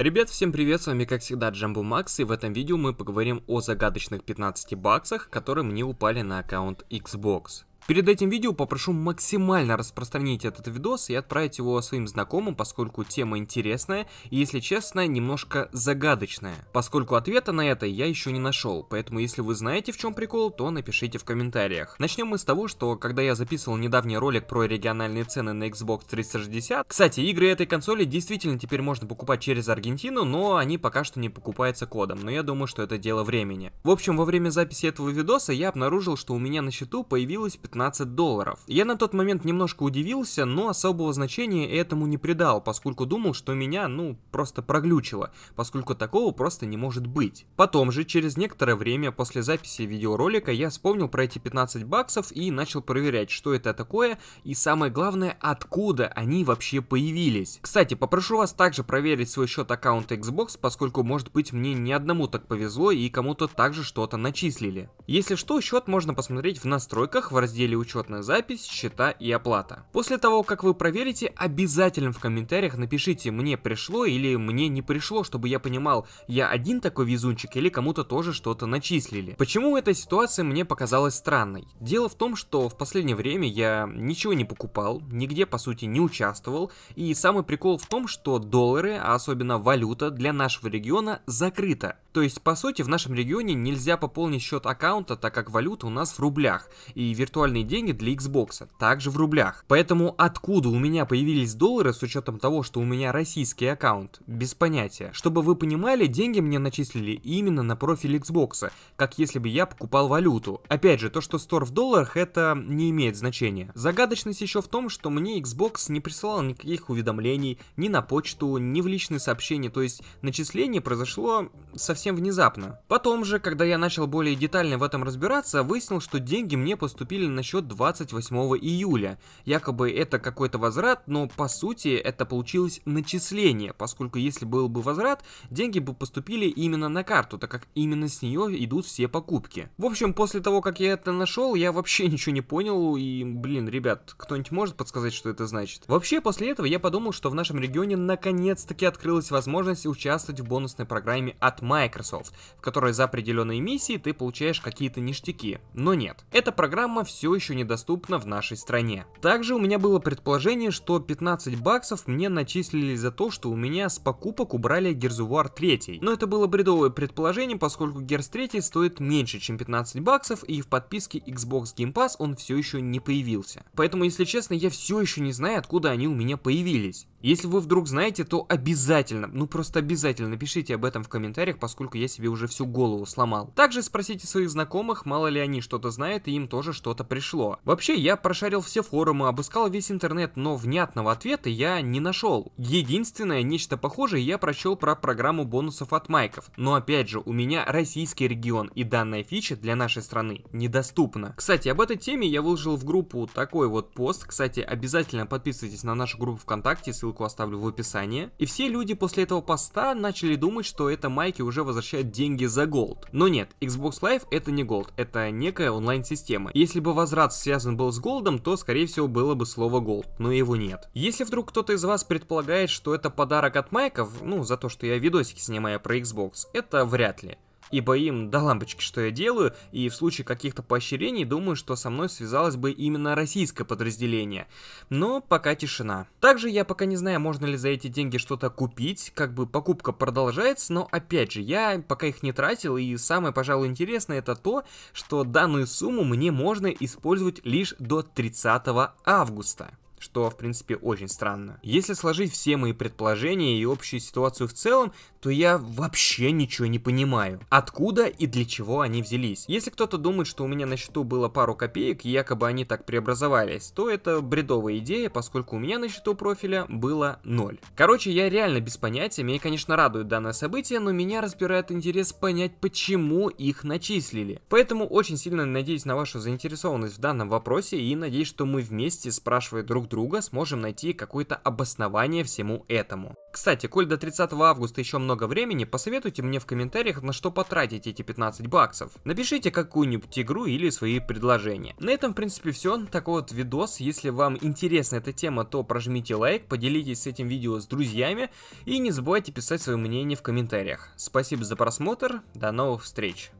Ребят, всем привет, с вами как всегда Джамбу Макс, и в этом видео мы поговорим о загадочных 15 баксах, которые мне упали на аккаунт Xbox. Перед этим видео попрошу максимально распространить этот видос и отправить его своим знакомым, поскольку тема интересная и, если честно, немножко загадочная. Поскольку ответа на это я еще не нашел, поэтому если вы знаете в чем прикол, то напишите в комментариях. Начнем мы с того, что когда я записывал недавний ролик про региональные цены на Xbox 360, кстати, игры этой консоли действительно теперь можно покупать через Аргентину, но они пока что не покупаются кодом, но я думаю, что это дело времени. В общем, во время записи этого видоса я обнаружил, что у меня на счету появилась 15 долларов. Я на тот момент немножко удивился, но особого значения этому не придал, поскольку думал, что меня, ну, просто проглючило, поскольку такого просто не может быть. Потом же, через некоторое время после записи видеоролика, я вспомнил про эти 15 баксов и начал проверять, что это такое, и самое главное, откуда они вообще появились. Кстати, попрошу вас также проверить свой счет аккаунта Xbox, поскольку, может быть, мне ни одному так повезло и кому-то также что-то начислили. Если что, счет можно посмотреть в настройках в разделе разделе «Учетная запись», «Счета» и «Оплата». После того, как вы проверите, обязательно в комментариях напишите «Мне пришло» или «Мне не пришло», чтобы я понимал, я один такой везунчик или кому-то тоже что-то начислили. Почему эта ситуация мне показалась странной? Дело в том, что в последнее время я ничего не покупал, нигде по сути не участвовал, и самый прикол в том, что доллары, а особенно валюта для нашего региона закрыта. То есть, по сути, в нашем регионе нельзя пополнить счет аккаунта, так как валюта у нас в рублях, и виртуальные деньги для Xbox также в рублях. Поэтому откуда у меня появились доллары, с учетом того, что у меня российский аккаунт, без понятия. Чтобы вы понимали, деньги мне начислили именно на профиль Xbox, как если бы я покупал валюту. Опять же, то, что стор в долларах, это не имеет значения. Загадочность еще в том, что мне Xbox не присылал никаких уведомлений ни на почту, ни в личные сообщения, то есть начисление произошло совсем совсем внезапно. Потом же, когда я начал более детально в этом разбираться, выяснил, что деньги мне поступили на счет 28 июля. Якобы это какой-то возврат, но по сути это получилось начисление, поскольку если был бы возврат, деньги бы поступили именно на карту, так как именно с нее идут все покупки. В общем, после того, как я это нашел, я вообще ничего не понял, и, блин, ребят, кто-нибудь может подсказать, что это значит? Вообще, после этого я подумал, что в нашем регионе наконец-таки открылась возможность участвовать в бонусной программе от Майк Microsoft, в которой за определенные миссии ты получаешь какие-то ништяки. Но нет, эта программа все еще недоступна в нашей стране. Также у меня было предположение, что 15 баксов мне начислили за то, что у меня с покупок убрали Герзувар 3. Но это было бредовое предположение, поскольку Герз 3 стоит меньше, чем 15 баксов, и в подписке Xbox Game Pass он все еще не появился. Поэтому, если честно, я все еще не знаю, откуда они у меня появились. Если вы вдруг знаете, то обязательно, ну просто обязательно напишите об этом в комментариях, поскольку я себе уже всю голову сломал. Также спросите своих знакомых, мало ли они что-то знают и им тоже что-то пришло. Вообще, я прошарил все форумы, обыскал весь интернет, но внятного ответа я не нашел. Единственное, нечто похожее я прочел про программу бонусов от майков, но опять же, у меня российский регион и данная фича для нашей страны недоступна. Кстати, об этой теме я выложил в группу такой вот пост, кстати, обязательно подписывайтесь на нашу группу ВКонтакте, ссылка ссылку оставлю в описании. И все люди после этого поста начали думать, что это майки уже возвращают деньги за голд. Но нет, Xbox Live это не голд, это некая онлайн-система. Если бы возврат связан был с голдом, то скорее всего было бы слово голд, но его нет. Если вдруг кто-то из вас предполагает, что это подарок от майков, ну за то, что я видосики снимаю про Xbox, это вряд ли ибо им до лампочки, что я делаю, и в случае каких-то поощрений думаю, что со мной связалось бы именно российское подразделение. Но пока тишина. Также я пока не знаю, можно ли за эти деньги что-то купить, как бы покупка продолжается, но опять же, я пока их не тратил, и самое, пожалуй, интересное это то, что данную сумму мне можно использовать лишь до 30 августа что, в принципе, очень странно. Если сложить все мои предположения и общую ситуацию в целом, то я вообще ничего не понимаю. Откуда и для чего они взялись? Если кто-то думает, что у меня на счету было пару копеек, и якобы они так преобразовались, то это бредовая идея, поскольку у меня на счету профиля было ноль. Короче, я реально без понятия, меня, конечно, радует данное событие, но меня разбирает интерес понять, почему их начислили. Поэтому очень сильно надеюсь на вашу заинтересованность в данном вопросе и надеюсь, что мы вместе, спрашивая друг друга сможем найти какое-то обоснование всему этому. Кстати, коль до 30 августа еще много времени, посоветуйте мне в комментариях, на что потратить эти 15 баксов. Напишите какую-нибудь игру или свои предложения. На этом, в принципе, все. Такой вот видос. Если вам интересна эта тема, то прожмите лайк, поделитесь с этим видео с друзьями и не забывайте писать свое мнение в комментариях. Спасибо за просмотр, до новых встреч!